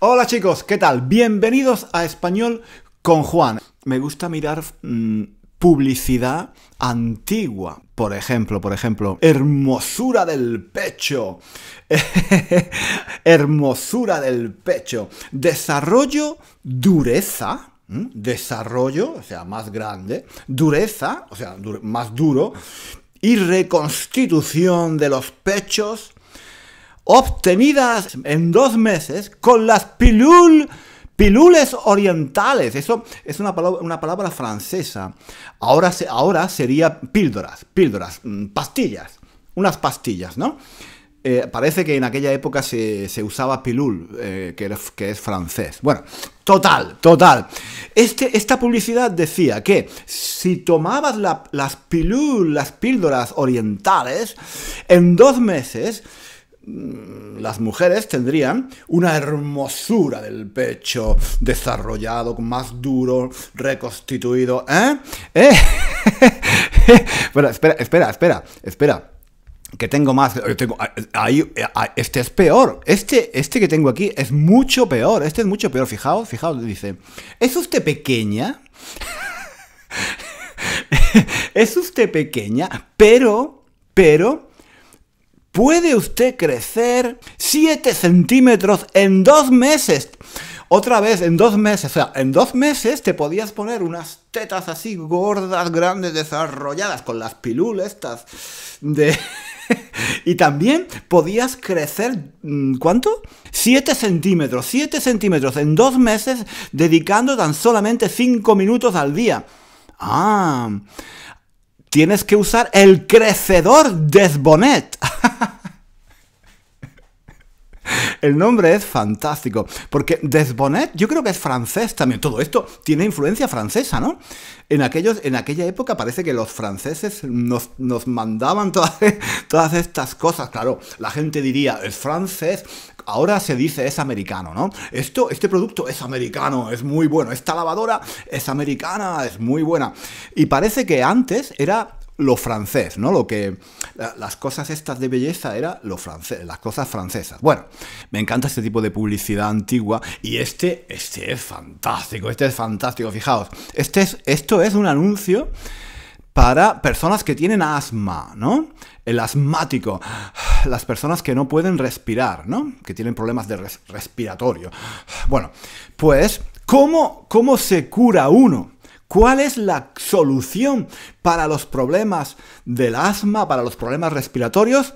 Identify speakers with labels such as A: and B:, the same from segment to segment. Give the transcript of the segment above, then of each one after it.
A: Hola chicos, ¿qué tal? Bienvenidos a Español con Juan. Me gusta mirar mm, publicidad antigua. Por ejemplo, por ejemplo, hermosura del pecho. hermosura del pecho. Desarrollo, dureza. Mm, desarrollo, o sea, más grande. Dureza, o sea, más duro. Y reconstitución de los pechos obtenidas en dos meses con las pilul, pilules orientales. Eso es una palabra, una palabra francesa. Ahora, ahora sería píldoras, píldoras, mm, pastillas, unas pastillas, ¿no? Eh, parece que en aquella época se, usaba pilul, eh, que, que, es francés. Bueno, total, total. Este, esta publicidad decía que si tomabas las pilul, las píldoras orientales, en dos meses Mm, las mujeres tendrían una hermosura del pecho desarrollado, más duro, reconstituido. ¿Eh? ¿Eh? bueno, espera, espera, espera, espera. Que tengo más. Eh, tengo, ah, eh, eh, ah, este es peor. Este, este que tengo aquí es mucho peor. Este es mucho peor. Fijaos, fijaos, dice. ¿Es usted pequeña? ¿Es usted pequeña? Pero, pero puede usted crecer 7 centímetros en dos meses. Otra vez, en dos meses. O sea, en dos meses te podías poner unas tetas así gordas, grandes, desarrolladas, con las pilulas estas de... y también podías crecer, mm, ¿cuánto? 7 centímetros, 7 centímetros en dos meses dedicando tan solamente 5 minutos al día. Ah, tienes que usar el crecedor Desbonnet. El nombre es fantástico, porque Desbonnet yo creo que es francés también. Todo esto tiene influencia francesa, ¿no? En, aquellos, en aquella época parece que los franceses nos, nos mandaban todas, todas estas cosas. Claro, la gente diría, es francés, ahora se dice es americano, ¿no? Esto, este producto es americano, es muy bueno, esta lavadora es americana, es muy buena. Y parece que antes era lo francés, ¿no? Lo que las cosas estas de belleza era lo francés, las cosas francesas. Bueno, me encanta este tipo de publicidad antigua y este este es fantástico, este es fantástico, fijaos. Este es esto es un anuncio para personas que tienen asma, ¿no? El asmático, las personas que no pueden respirar, ¿no? Que tienen problemas de respiratorio. Bueno, pues, ¿cómo, ¿cómo se cura uno? ¿Cuál es la solución para los problemas del asma, para los problemas respiratorios?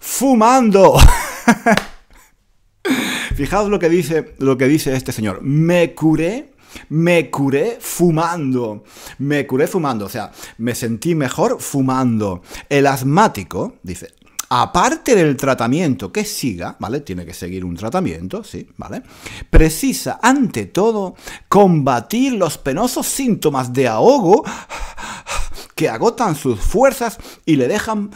A: Fumando. Fijaos lo que dice, lo que dice este señor. Me curé me curé fumando. Me curé fumando. O sea, me sentí mejor fumando. El asmático, dice, aparte del tratamiento que siga, ¿vale? Tiene que seguir un tratamiento, sí, ¿vale? Precisa, ante todo, combatir los penosos síntomas de ahogo que agotan sus fuerzas y le dejan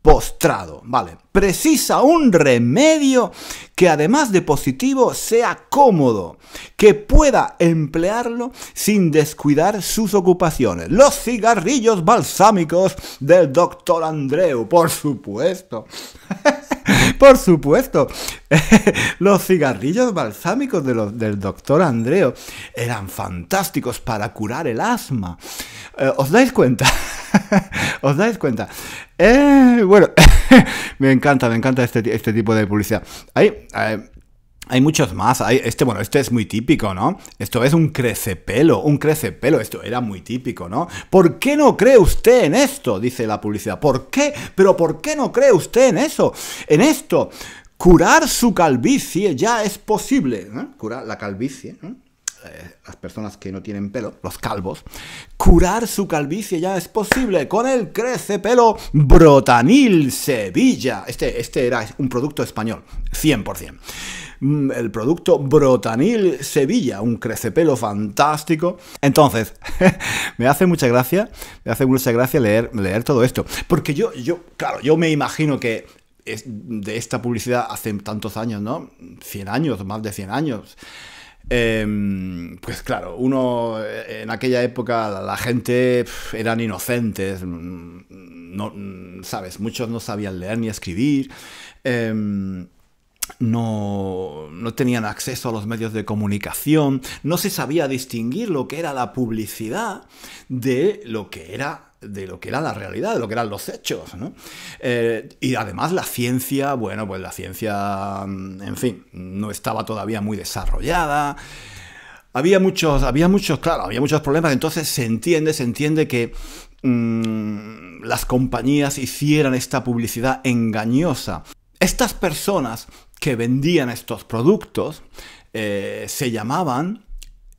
A: postrado, ¿vale? Precisa un remedio que además de positivo sea cómodo, que pueda emplearlo sin descuidar sus ocupaciones. Los cigarrillos balsámicos del doctor Andreu, por supuesto. por supuesto. los cigarrillos balsámicos de los, del doctor Andreu eran fantásticos para curar el asma. Eh, ¿Os dais cuenta? ¿Os dais cuenta? Eh, bueno, me encanta, me encanta este, este tipo de publicidad. Ahí, eh, hay muchos más. Hay, este, bueno, este es muy típico, ¿no? Esto es un crecepelo, un crecepelo. Esto era muy típico, ¿no? ¿Por qué no cree usted en esto? Dice la publicidad. ¿Por qué? Pero ¿por qué no cree usted en eso? En esto. Curar su calvicie ya es posible. ¿eh? Curar la calvicie. ¿no? ¿eh? Eh, las personas que no tienen pelo, los calvos, curar su calvicie ya es posible con el crece pelo Brotanil Sevilla. Este, este era un producto español, 100% mm, el producto Brotanil Sevilla, un crecepelo fantástico. Entonces, me hace mucha gracia, me hace mucha gracia leer, leer todo esto, porque yo, yo, claro, yo me imagino que de esta publicidad hace tantos años, ¿no? 100 años, más de 100 años. Em, pues claro, uno eh, en aquella época la gente eran inocentes, mm, no, mm, sabes, muchos no sabían leer ni escribir, em, no, no tenían acceso a los medios de comunicación, no se sabía distinguir lo que era la publicidad de lo que era de lo que era la realidad, de lo que eran los hechos. ¿no? Eh, y además la ciencia, bueno, pues la ciencia, mm, en fin, no estaba todavía muy desarrollada. Había muchos, había muchos, claro, había muchos problemas, entonces se entiende, se entiende que mm, las compañías hicieran esta publicidad engañosa. Estas personas que vendían estos productos eh, se llamaban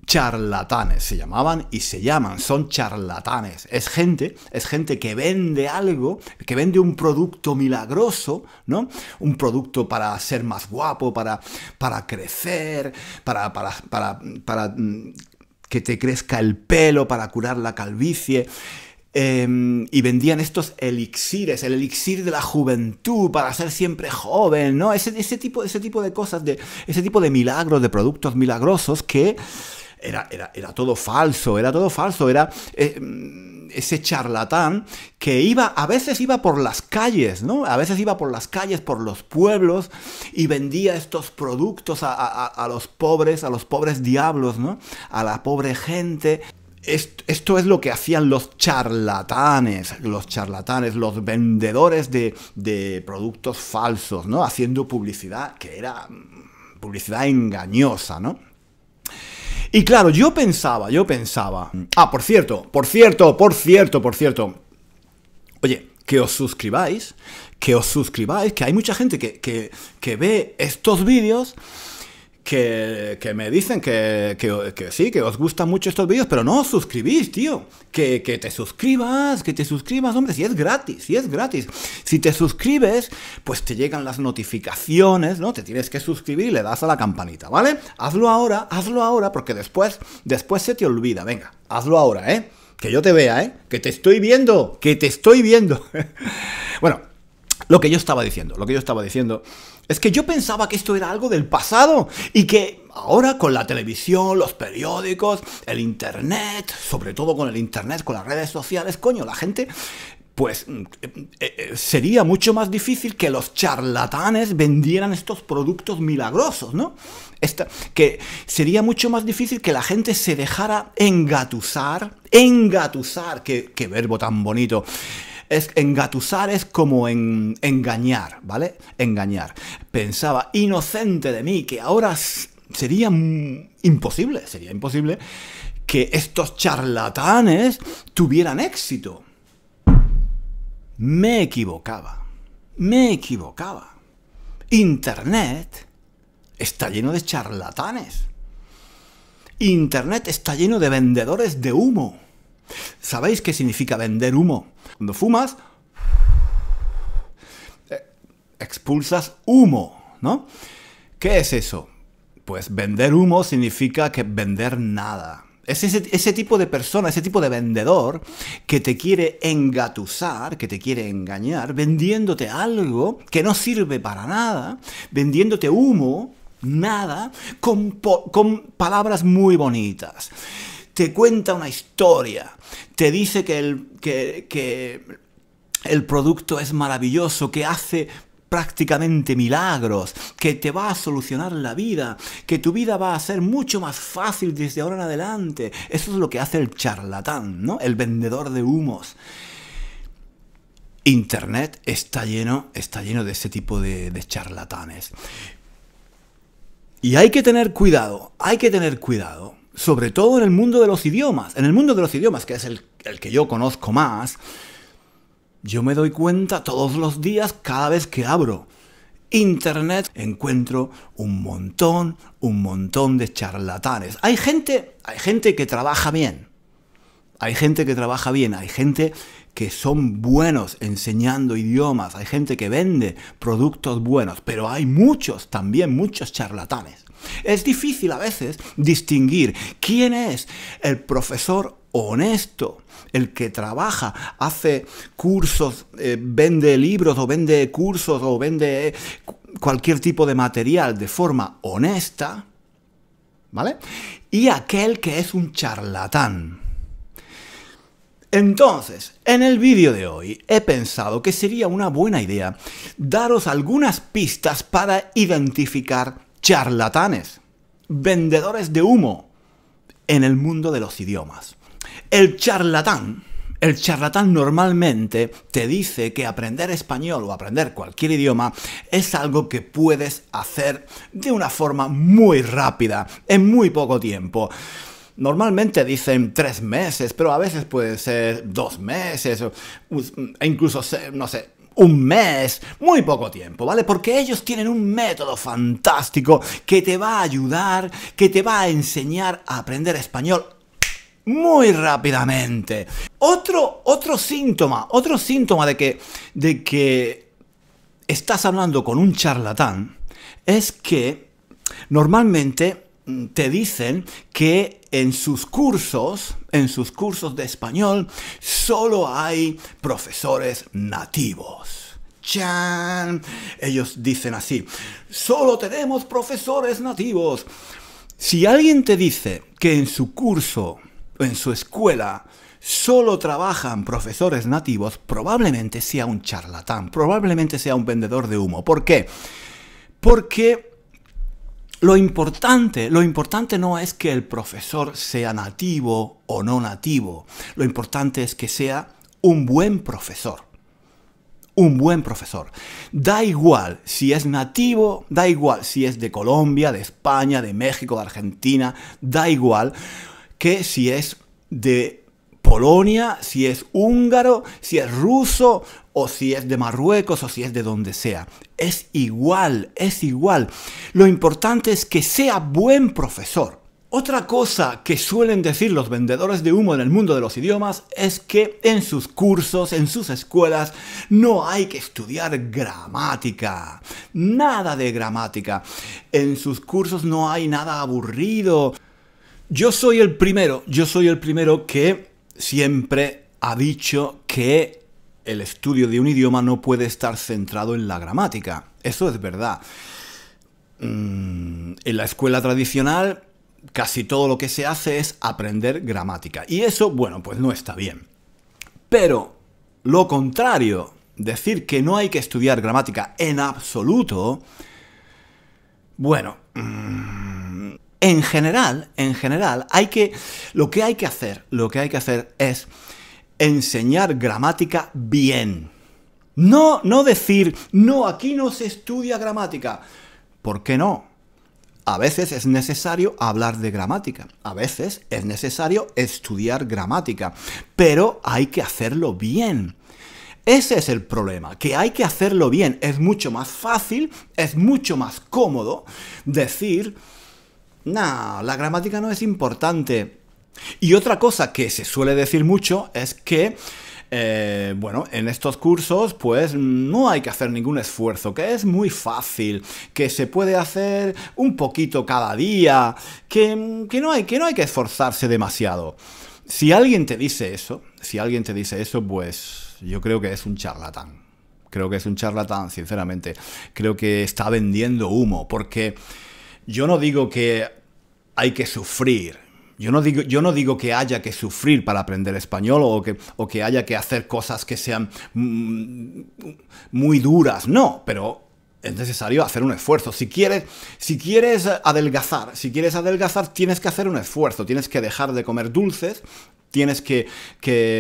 A: charlatanes se llamaban y se llaman, son charlatanes. Es gente, es gente que vende algo, que vende un producto milagroso, ¿no? Un producto para ser más guapo, para, para crecer, para, para, para, para mm, que te crezca el pelo, para curar la calvicie. Em, y vendían estos elixires, el elixir de la juventud para ser siempre joven, ¿no? Ese, ese, tipo, ese tipo de cosas, de, ese tipo de milagros, de productos milagrosos que era, todo falso, era todo falso, era eh, ese charlatán que iba, a veces iba por las calles, ¿no? A veces iba por las calles, por los pueblos y vendía estos productos a, los pobres, a los pobres diablos, ¿no? A la pobre gente. Esto, esto, es lo que hacían los charlatanes, los charlatanes, los vendedores de, de productos falsos, ¿no? Haciendo publicidad que era mm, publicidad engañosa, ¿no? Y claro, yo pensaba, yo pensaba. Ah, por cierto, por cierto, por cierto, por cierto. Oye, que os suscribáis, que os suscribáis, que hay mucha gente que, que, que ve estos vídeos que, que, me dicen que, que, que, sí, que os gustan mucho estos vídeos, pero no os suscribís, tío. Que, te suscribas, que te suscribas, hombre, si es gratis, si es gratis. Si te suscribes, pues te llegan las notificaciones, ¿no? Te tienes que suscribir y le das a la campanita, ¿vale? Hazlo ahora, hazlo ahora, porque después, después se te olvida. Venga, hazlo ahora, ¿eh? Que yo te vea, ¿eh? Que te estoy viendo, que te estoy viendo. bueno, lo que yo estaba diciendo, lo que yo estaba diciendo es que yo pensaba que esto era algo del pasado y que ahora con la televisión, los periódicos, el Internet, sobre todo con el Internet, con las redes sociales, coño, la gente pues mm, eh, eh, sería mucho más difícil que los charlatanes vendieran estos productos milagrosos, ¿no? que sería mucho más difícil que la gente se dejara engatusar, engatusar, qué verbo tan bonito, es engatusar es como en, engañar, ¿vale? Engañar. Pensaba, inocente de mí, que ahora sería imposible, sería imposible que estos charlatanes tuvieran éxito. Me equivocaba, me equivocaba. Internet está lleno de charlatanes. Internet está lleno de vendedores de humo. ¿Sabéis qué significa vender humo? Cuando fumas, eh, expulsas humo, ¿no? ¿Qué es eso? Pues vender humo significa que vender nada. Es ese, tipo de persona, ese tipo de vendedor que te quiere engatusar, que te quiere engañar, vendiéndote algo que no sirve para nada, vendiéndote humo, nada, con, con palabras muy bonitas te cuenta una historia, te dice que el, que, el producto es maravilloso, que hace prácticamente milagros, que te va a solucionar la vida, que tu vida va a ser mucho más fácil desde ahora en adelante. Eso es lo que hace el charlatán, ¿no? El vendedor de humos. Internet está lleno, está lleno de ese tipo de charlatanes. Y hay que tener cuidado, hay que tener cuidado sobre todo en el mundo de los idiomas, en el mundo de los idiomas, que es el, que yo conozco más, yo me doy cuenta todos los días, cada vez que abro Internet, encuentro un montón, un montón de charlatanes. Hay gente, hay gente que trabaja bien, hay gente que trabaja bien, hay gente que son buenos enseñando idiomas, hay gente que vende productos buenos, pero hay muchos, también muchos charlatanes. Es difícil a veces distinguir quién es el profesor honesto, el que trabaja, hace cursos, eh, vende libros o vende cursos o vende eh, cualquier tipo de material de forma honesta, ¿vale? Y aquel que es un charlatán. Entonces, en el vídeo de hoy he pensado que sería una buena idea daros algunas pistas para identificar charlatanes, vendedores de humo en el mundo de los idiomas. El charlatán, el charlatán normalmente te dice que aprender español o aprender cualquier idioma es algo que puedes hacer de una forma muy rápida, en muy poco tiempo. Normalmente dicen tres meses, pero a veces puede ser dos meses o, e incluso, no sé, un mes, muy poco tiempo, ¿vale? Porque ellos tienen un método fantástico que te va a ayudar, que te va a enseñar a aprender español muy rápidamente. Otro, otro síntoma, otro síntoma de que, de que estás hablando con un charlatán es que normalmente te dicen que en sus cursos, en sus cursos de español, solo hay profesores nativos. ¡Chan! Ellos dicen así, solo tenemos profesores nativos. Si alguien te dice que en su curso, en su escuela, solo trabajan profesores nativos, probablemente sea un charlatán, probablemente sea un vendedor de humo. ¿Por qué? Porque lo importante, lo importante no es que el profesor sea nativo o no nativo. Lo importante es que sea un buen profesor. Un buen profesor. Da igual si es nativo, da igual si es de Colombia, de España, de México, de Argentina, da igual que si es de Polonia, si es húngaro, si es ruso, o si es de Marruecos o si es de donde sea. Es igual, es igual. Lo importante es que sea buen profesor. Otra cosa que suelen decir los vendedores de humo en el mundo de los idiomas es que en sus cursos, en sus escuelas, no hay que estudiar gramática. Nada de gramática. En sus cursos no hay nada aburrido. Yo soy el primero, yo soy el primero que siempre ha dicho que el estudio de un idioma no puede estar centrado en la gramática. Eso es verdad. Mm, en la escuela tradicional casi todo lo que se hace es aprender gramática. Y eso, bueno, pues no está bien. Pero lo contrario, decir que no hay que estudiar gramática en absoluto, bueno, mm, en general, en general, hay que, lo que hay que hacer, lo que hay que hacer es enseñar gramática bien. No, no decir, no, aquí no se estudia gramática. ¿Por qué no? A veces es necesario hablar de gramática, a veces es necesario estudiar gramática, pero hay que hacerlo bien. Ese es el problema, que hay que hacerlo bien. Es mucho más fácil, es mucho más cómodo decir, no, la gramática no es importante. Y otra cosa que se suele decir mucho es que eh, bueno, en estos cursos pues no hay que hacer ningún esfuerzo, que es muy fácil, que se puede hacer un poquito cada día, que, no, hay, que no hay que esforzarse demasiado. Si alguien te dice eso, si alguien te dice eso, pues yo creo que es un charlatán. Creo que es un charlatán, sinceramente. Creo que está vendiendo humo, porque yo no digo que hay que sufrir, yo no, digo, yo no digo que haya que sufrir para aprender español o que, o que haya que hacer cosas que sean mm, muy duras, no, pero es necesario hacer un esfuerzo. Si quieres, si quieres adelgazar, si quieres adelgazar, tienes que hacer un esfuerzo, tienes que dejar de comer dulces, tienes que,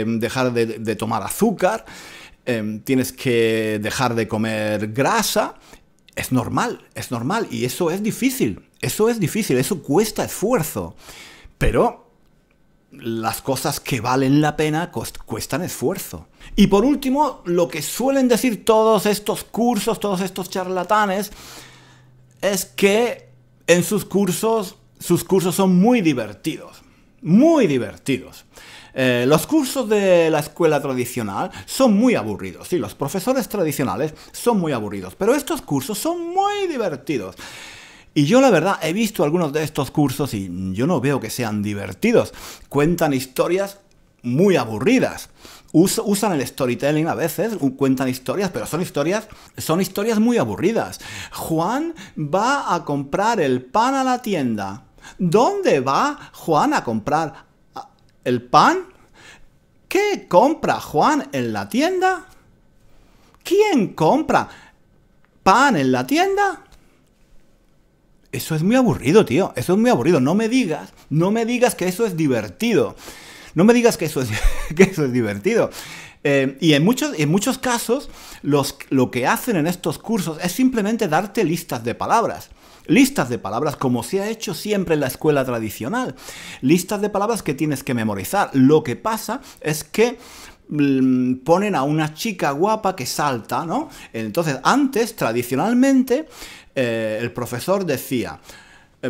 A: dejar de, tomar azúcar, em, tienes que dejar de comer grasa. Es normal, es normal y eso es difícil, eso es difícil, eso cuesta esfuerzo. Pero las cosas que valen la pena cuestan esfuerzo. Y por último, lo que suelen decir todos estos cursos, todos estos charlatanes, es que en sus cursos, sus cursos son muy divertidos. Muy divertidos. Eh, los cursos de la escuela tradicional son muy aburridos, y los profesores tradicionales son muy aburridos, pero estos cursos son muy divertidos. Y yo la verdad he visto algunos de estos cursos y yo no veo que sean divertidos. Cuentan historias muy aburridas. Usan el storytelling a veces, cuentan historias, pero son historias, son historias muy aburridas. Juan va a comprar el pan a la tienda. ¿Dónde va Juan a comprar el pan? ¿Qué compra Juan en la tienda? ¿Quién compra pan en la tienda? eso es muy aburrido, tío. Eso es muy aburrido. No me digas, no me digas que eso es divertido. No me digas que eso es, que eso es divertido. Eh, y en muchos, en muchos casos, los, lo que hacen en estos cursos es simplemente darte listas de palabras. Listas de palabras como se ha hecho siempre en la escuela tradicional. Listas de palabras que tienes que memorizar. Lo que pasa es que mm, ponen a una chica guapa que salta, ¿no? Entonces, antes, tradicionalmente, eh, el profesor decía,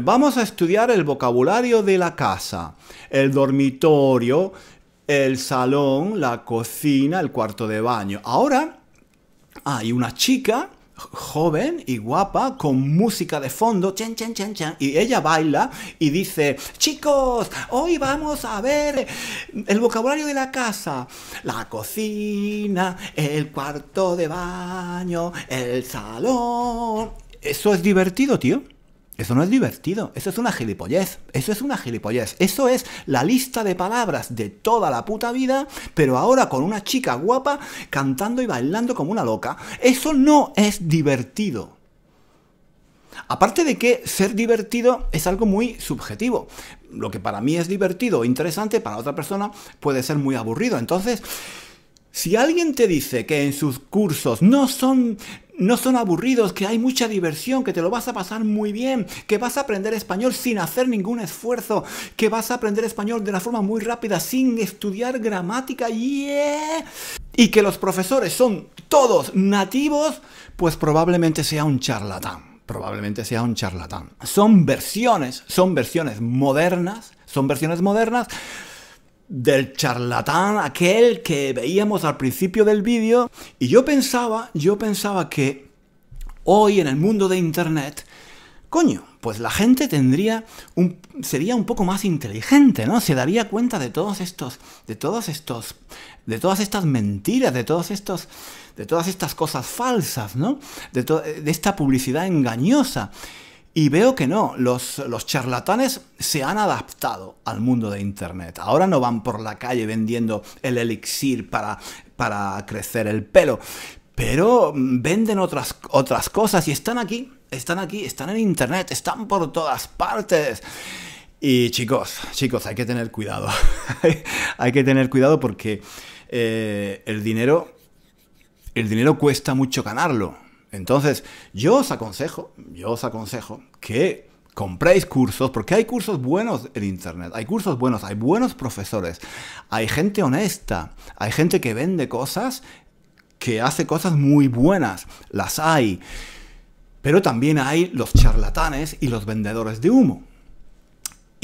A: vamos a estudiar el vocabulario de la casa, el dormitorio, el salón, la cocina, el cuarto de baño. Ahora hay una chica joven y guapa con música de fondo, y ella baila y dice, chicos, hoy vamos a ver el vocabulario de la casa, la cocina, el cuarto de baño, el salón. ¿Eso es divertido, tío? Eso no es divertido, eso es una gilipollez, eso es una gilipollez, eso es la lista de palabras de toda la puta vida, pero ahora con una chica guapa cantando y bailando como una loca. Eso no es divertido. Aparte de que ser divertido es algo muy subjetivo. Lo que para mí es divertido o interesante, para otra persona puede ser muy aburrido. Entonces, si alguien te dice que en sus cursos no son no son aburridos, que hay mucha diversión, que te lo vas a pasar muy bien, que vas a aprender español sin hacer ningún esfuerzo, que vas a aprender español de una forma muy rápida, sin estudiar gramática, y que los profesores son todos nativos, pues probablemente sea un charlatán. Probablemente sea un charlatán. Son versiones, son versiones modernas, son versiones modernas del charlatán aquel que veíamos al principio del vídeo. Y yo pensaba, yo pensaba que hoy en el mundo de Internet, coño, pues la gente tendría un, sería un poco más inteligente, ¿no? Se daría cuenta de todos estos, de todos estos, de todas estas mentiras, de todos estos, de todas estas cosas falsas, ¿no? De, de esta publicidad engañosa. Y veo que no, los, charlatanes se han adaptado al mundo de Internet. Ahora no van por la calle vendiendo el elixir para, para crecer el pelo, pero venden otras, otras cosas y están aquí, están aquí, están en Internet, están por todas partes. Y chicos, chicos, hay que tener cuidado. hay que tener cuidado porque eh, el dinero... El dinero cuesta mucho ganarlo entonces, yo os aconsejo, yo os aconsejo que compréis cursos, porque hay cursos buenos en Internet, hay cursos buenos, hay buenos profesores, hay gente honesta, hay gente que vende cosas, que hace cosas muy buenas, las hay. Pero también hay los charlatanes y los vendedores de humo.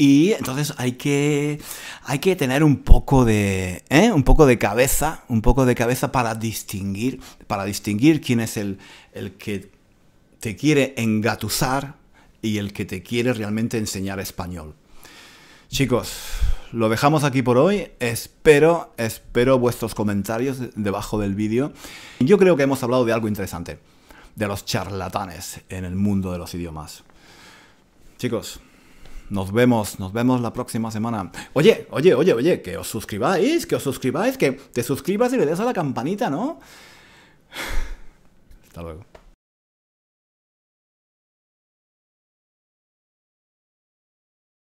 A: Y entonces hay que, hay que tener un poco de, ¿eh? un poco de cabeza, un poco de cabeza para distinguir, para distinguir quién es el, el que te quiere engatusar y el que te quiere realmente enseñar español. Chicos, lo dejamos aquí por hoy. Espero, espero vuestros comentarios debajo del vídeo. Yo creo que hemos hablado de algo interesante, de los charlatanes en el mundo de los idiomas. Chicos, nos vemos, nos vemos la próxima semana. Oye, oye, oye, oye, que os suscribáis, que os suscribáis, que te suscribas y le des a la campanita, ¿no? Hasta luego.